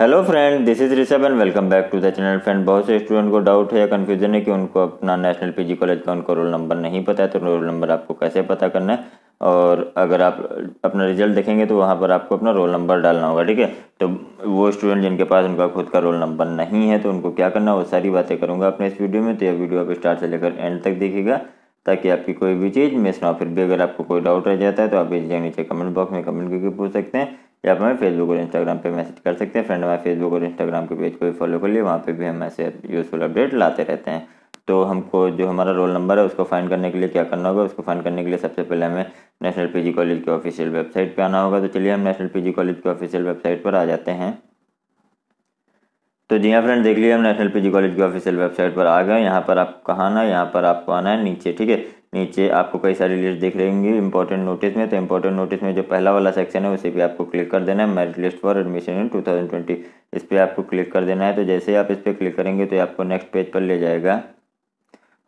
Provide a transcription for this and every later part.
hello friend this is रिसेब and welcome back to the channel friend बहुत से student को डाउट है या कन्फ्यूजन है कि उनको अपना नेशनल पीजी कॉलेज का उनका रोल नंबर नहीं पता है तो रोल नंबर आपको कैसे पता करना है और अगर आप अपना रिजल्ट देखेंगे तो वहाँ पर आपको अपना रोल नंबर डालना होगा ठीक है तो वो स्टूडेंट जिनके पास उनका खुद का रोल नंबर नहीं है तो उनको क्या करना वो सारी बातें करूँगा अपने इस वीडियो में तो यह वीडियो आप स्टार्ट से लेकर एंड तक देखेगा ताकि आपकी कोई भी चीज़ मिस ना हो फिर भी अगर आपको कोई डाउट रह जाता है तो आप इस नीचे कमेंट बॉक्स में कमेंट करके पूछ सकते हैं या आप हमें फेसबुक और इंस्टाग्राम पे मैसेज कर सकते हैं फ्रेंड हमारे फेसबुक और इंस्टाग्राम के पेज को भी फॉलो कर लिए वहाँ पे भी हम ऐसे यूज़फुल अपडेट लाते रहते हैं तो हमको जो हमारा रोल नंबर है उसको फाइंड करने के लिए क्या करना होगा उसको फाइंड करने के लिए सबसे पहले हमें नेशनल पीजी कॉलेज की ऑफिशियल वेबसाइट पर आना होगा तो चलिए हम नेशनल पीजी कॉलेज के ऑफिशियल वेबसाइट पर आ जाते हैं तो जी हाँ फ्रेंड देख लिया हम नेशनल पीजी कॉलेज की ऑफिशियल वेबसाइट पर आ गए यहाँ पर आप कहाँ ना यहाँ पर आपको आना है नीचे ठीक है नीचे आपको कई सारी लिस्ट दिख रही होंगी इंपॉर्टेंट नोटिस में तो इंपॉर्टेंट नोटिस में जो पहला वाला सेक्शन है उसे भी आपको क्लिक कर देना है merit list for admission in two इस पर आपको क्लिक कर देना है तो जैसे ही आप इस पर क्लिक करेंगे तो आपको नेक्स्ट पेज पर ले जाएगा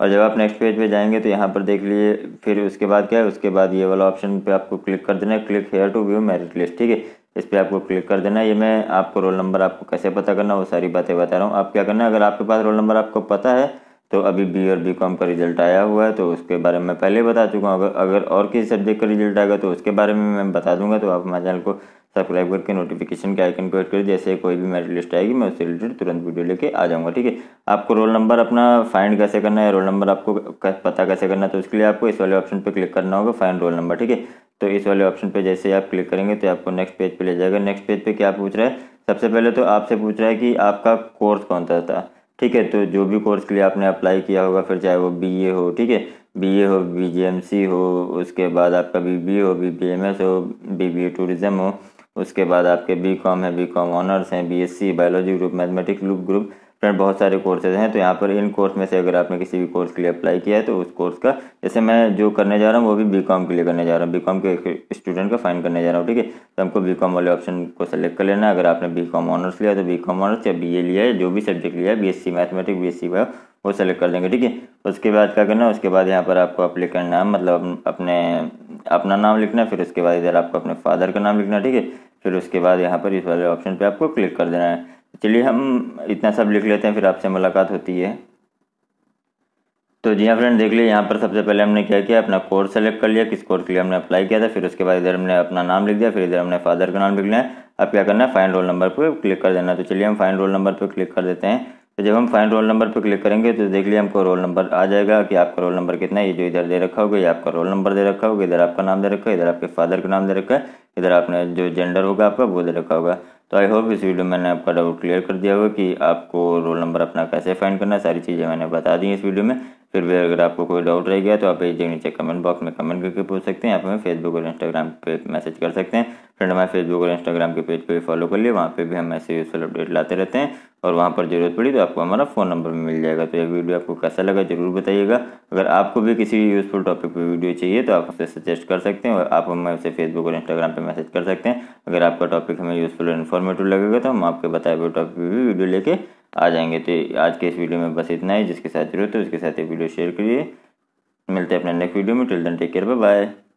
और जब आप नेक्स्ट पेज पर जाएंगे तो यहाँ पर देख लीजिए फिर उसके बाद क्या है उसके बाद ये वाला ऑप्शन पर आपको क्लिक कर देना है click here to view merit list ठीक है इस पर आपको क्लिक कर देना ये मैं आपको रोल नंबर आपको कैसे पता करना वो सारी बातें बता रहा हूँ आप क्या करना है अगर आपके पास रोल नंबर आपको पता है तो अभी बी और बी कॉम का रिजल्ट आया हुआ है तो उसके बारे में पहले बता चुका हूँ अगर अगर और किसी सब्जेक्ट का रिजल्ट आएगा तो उसके बारे में मैं बता दूंगा तो आप हमारे चैनल को सब्सक्राइब करके नोटिफिकेशन के आइकन को एड कर जैसे कोई भी मेरिट लिस्ट आएगी मैं उससे रिलेटेड तुरंत वीडियो लेके आ जाऊँगा ठीक है आपको रोल नंबर अपना फाइंड कैसे करना है रोल नंबर आपको पता कैसे करना है तो उसके लिए आपको इस वाले ऑप्शन पर क्लिक करना होगा फाइंड रोल नंबर ठीक है तो इस वाले ऑप्शन पे जैसे आप क्लिक करेंगे तो आपको नेक्स्ट पेज पे ले जाएगा नेक्स्ट पेज पे क्या पूछ रहा है सबसे पहले तो आपसे पूछ रहा है कि आपका कोर्स कौन सा था ठीक है तो जो भी कोर्स के लिए आपने अप्लाई किया होगा फिर चाहे वो बी हो ठीक है बी हो बी हो उसके बाद आपका बी हो बी हो बी टूरिज़्म हो उसके बाद आपके बी कॉम है बी कॉम ऑनर्स हैं B S C biology group mathematics group friend बहुत सारे कोर्सेज हैं तो यहाँ पर इन कोर्स में से अगर आपने किसी भी कोर्स के लिए अप्लाई किया है तो उस कोर्स का जैसे मैं जो करने जा रहा हूँ वो भी बी कॉम के लिए करने जा रहा हूँ बी कॉम के स्टूडेंट का फाइन करने जा रहा हूँ ठीक है तो हमको बी कॉम वाले ऑप्शन को सेलेक्ट कर लेना अगर आपने बी कॉम ऑनर्स लिया तो बी कॉम ऑनर्स या बी ए लिया है जो भी सब्जेक्ट लिया है B S C mathematics B S C bio वो सेलेक्ट कर देंगे ठीक है उसके बाद क्या करना है उसके बाद यहाँ पर आपको अप्लीकेंट नाम मतलब अपने अपना नाम लिखना फिर उसके बाद इधर आपको अपने फादर का नाम लिखना ठीक है फिर उसके बाद यहाँ पर इस वाले ऑप्शन पे आपको क्लिक कर देना है चलिए हम इतना सब लिख लेते हैं फिर आपसे मुलाकात होती है तो जी हाँ फ्रेंड देख लिए यहाँ पर सबसे पहले हमने क्या किया अपना कोर्स सेलेक्ट कर लिया किस कोर्स के लिए हमने अप्लाई किया था फिर उसके बाद इधर हमने अपना नाम लिख दिया फिर इधर हमने फादर का नाम लिख लिया अब क्या करना है फाइन रोल नंबर पर क्लिक कर देना तो चलिए हम फाइन रोल नंबर पर क्लिक कर देते हैं तो जब हम फाइन रोल नंबर पर क्लिक करेंगे तो देख लिया हमको रोल नंबर आ जाएगा कि आपका रोल नंबर कितना है ये जो इधर दे रखा होगा ये आपका रोल नंबर दे रखा होगा इधर आपका नाम दे रखा है इधर आपके फादर का नाम दे रखा है इधर आपने जो जेंडर होगा आपका वो दे रखा होगा तो आई होप इस वीडियो में मैंने आपका डाउट क्लियर कर दिया होगा कि आपको रोल नंबर अपना कैसे फाइंड करना है सारी चीज़ें मैंने बता दी इस वीडियो में फिर भी अगर आपको कोई डाउट रह गया तो आप एक नीचे कमेंट बॉक्स में कमेंट करके पूछ सकते हैं आप हमें फेसबुक और इंस्टाग्राम पे मैसेज कर सकते हैं फ्रेंड हमारे फेसबुक और इंस्टाग्राम के पेज पर भी फॉलो कर लिए वहाँ पे भी हम ऐसे यूजफुल अपडेट लाते रहते हैं और वहाँ पर ज़रूरत पड़ी तो आपको हमारा फ़ोन नंबर मिल जाएगा तो ये वीडियो आपको कैसा लगा ज़रूर बताइएगा अगर आपको भी किसी यूज़फुल टॉपिक पर वीडियो चाहिए तो आप उसे सजेस्ट कर सकते हैं और आप हमें उसे फेसबुक और इंस्टाग्राम पर मैसेज कर सकते हैं अगर आपका टॉपिक हमें यूज़फुल और इन्फॉर्मेटिव लगेगा तो हम आपके बताए हुए टॉपिक पर भी वीडियो लेके आ जाएंगे तो आज के इस वीडियो में बस इतना ही जिसके साथ जरूरत है उसके साथ ये वीडियो शेयर करिए मिलते हैं अपने नेक्स्ट वीडियो में till then take care bye